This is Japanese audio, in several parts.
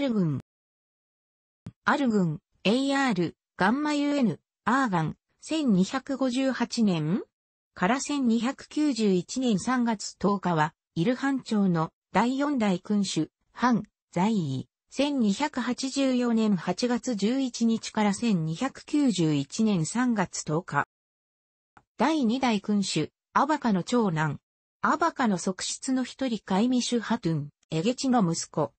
アルグン。アルグン、AR、ガンマ UN、アーガン、1258年から1291年3月10日は、イルハン朝の第4代君主、ハン、在位、1284年8月11日から1291年3月10日。第2代君主、アバカの長男。アバカの側室の一人カイミシュハトゥン、エゲチの息子。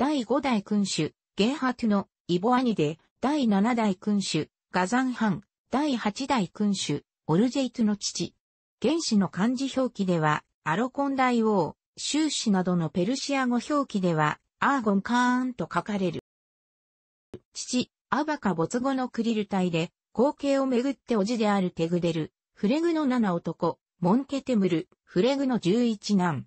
第五代君主、ゲ発ハトのイボアニで、第七代君主、ガザンハン、第八代君主、オルジェイトの父。原始の漢字表記では、アロコン大王、シュなどのペルシア語表記では、アーゴンカーンと書かれる。父、アバカ没後のクリル隊で、後継をめぐっておじであるテグデル、フレグの七男、モンケテムル、フレグの十一男、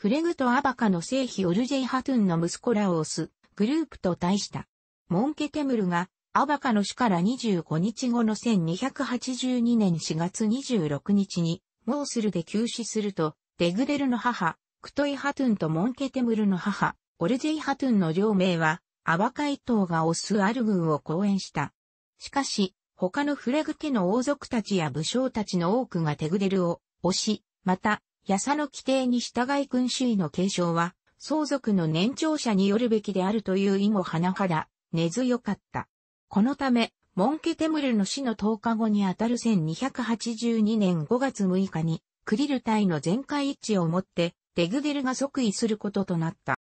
フレグとアバカの聖妃オルジェイハトゥンの息子ラオス、グループと対した。モンケテムルが、アバカの死から25日後の1282年4月26日に、モースルで急死すると、デグデルの母、クトイハトゥンとモンケテムルの母、オルジェイハトゥンの両名は、アバカ一党がオスアルグーを講演した。しかし、他のフレグ家の王族たちや武将たちの多くがテグデルを押し、また、やさの規定に従い君主位の継承は、相続の年長者によるべきであるという意も甚だ根強かった。このため、モンケテムルの死の10日後にあたる1282年5月6日に、クリル隊の全会一致をもって、テグデルが即位することとなった。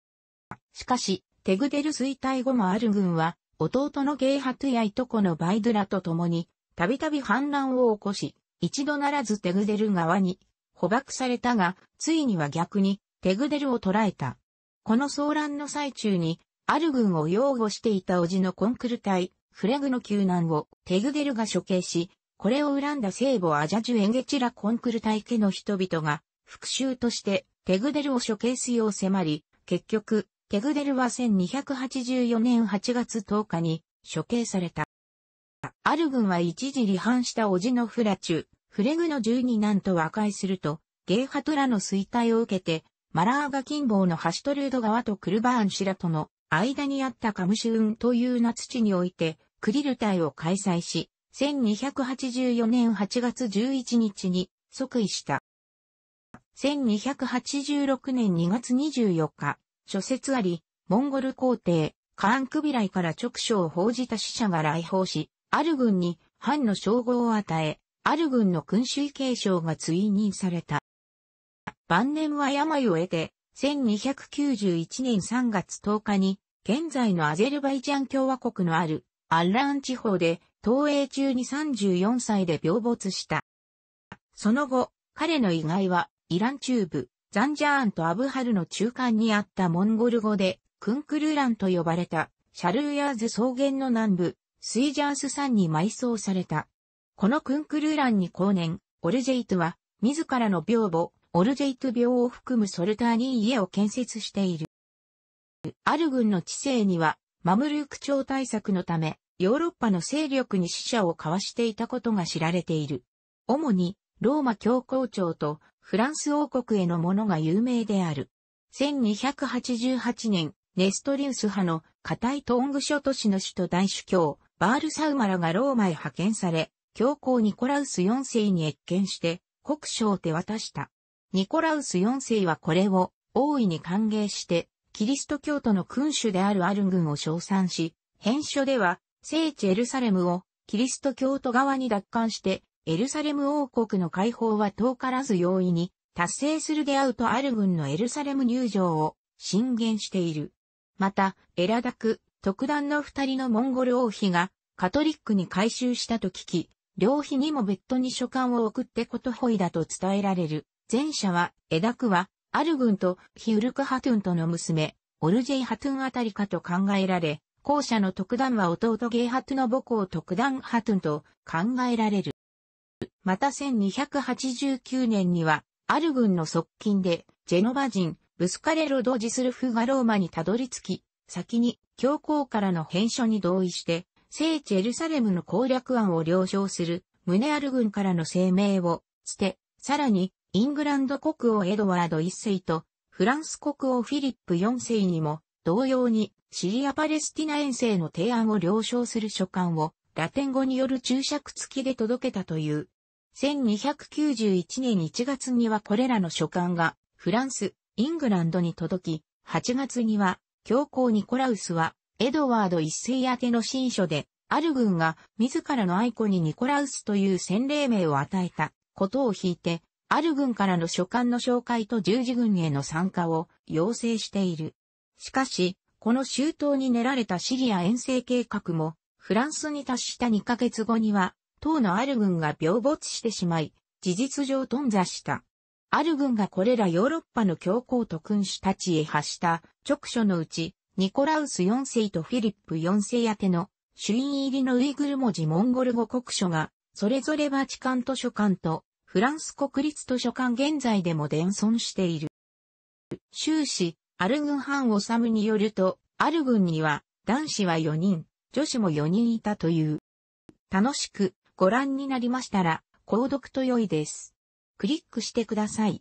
しかし、テグデル衰退後もある軍は、弟のゲイハトゥやいとこのバイドゥラと共に、たびたび反乱を起こし、一度ならずテグデル側に捕獲されたが、ついには逆に、テグデルを捕らえた。この騒乱の最中に、ある軍を擁護していた叔父のコンクル隊、フレグの救難をテグデルが処刑し、これを恨んだ聖母アジャジュエンゲチラコンクル隊家の人々が、復讐としてテグデルを処刑すよう迫り、結局、テグデルは1284年8月10日に処刑された。ある軍は一時離反したおじのフラチュ、フレグの十二男と和解すると、ゲーハトラの衰退を受けて、マラーガ近傍のハシトルード川とクルバーンシラとの間にあったカムシューンという夏地において、クリル隊を開催し、1284年8月11日に即位した。1286年2月24日、諸説あり、モンゴル皇帝、カーンクビライから直書を報じた使者が来訪し、ある軍に藩の称号を与え、ある軍の君主継承が追認された。晩年は病を得て、1291年3月10日に、現在のアゼルバイジャン共和国のあるアッラーン地方で、東映中に34歳で病没した。その後、彼の遺骸は、イラン中部、ザンジャーンとアブハルの中間にあったモンゴル語で、クンクルーランと呼ばれた、シャルーヤーズ草原の南部、スイジャース山に埋葬された。このクンクルーランに後年、オルジェイトは、自らの病母、オルジェイト病を含むソルターに家を建設している。ある軍の知性には、マムルーク朝対策のため、ヨーロッパの勢力に死者を交わしていたことが知られている。主に、ローマ教皇庁とフランス王国へのものが有名である。1288年、ネストリウス派の固いトング諸都市の首都大主教、バールサウマラがローマへ派遣され、教皇ニコラウス4世に越見して、国書を手渡した。ニコラウス4世はこれを大いに歓迎して、キリスト教徒の君主であるアル軍を称賛し、編書では、聖地エルサレムをキリスト教徒側に奪還して、エルサレム王国の解放は遠からず容易に達成するであうとアル軍のエルサレム入場を進言している。また、エラダク、特段の二人のモンゴル王妃がカトリックに改宗したと聞き、両妃にも別途に書簡を送ってことほいだと伝えられる。前者は、枝クは、アル軍とヒウルクハトゥンとの娘、オルジェイハトゥンあたりかと考えられ、後者の特段は弟ゲイハトゥの母校特段ハトゥンと考えられる。また1289年には、アル軍の側近で、ジェノバ人、ブスカレロ・ド・ジスルフがローマにたどり着き、先に教皇からの返書に同意して、聖地エルサレムの攻略案を了承するムネアル軍からの声明を捨て、さらにイングランド国王エドワード一世とフランス国王フィリップ四世にも同様にシリア・パレスティナ遠征の提案を了承する書簡をラテン語による注釈付きで届けたという。1291年1月にはこれらの書簡がフランス、イングランドに届き、8月には教皇ニコラウスはエドワード一世宛ての新書で、アル軍が自らの愛子にニコラウスという洗礼名を与えたことを引いて、アル軍からの書簡の紹介と十字軍への参加を要請している。しかし、この周到に練られたシリア遠征計画も、フランスに達した2ヶ月後には、党のある軍が病没してしまい、事実上頓挫した。アル軍がこれらヨーロッパの教皇と君主たちへ発した直書のうち、ニコラウス4世とフィリップ4世宛ての朱印入りのウイグル文字モンゴル語国書が、それぞれバチカン図書館とフランス国立図書館現在でも伝存している。終始、アルグンハンオサムによると、アルグンには男子は4人、女子も4人いたという。楽しくご覧になりましたら、購読と良いです。クリックしてください。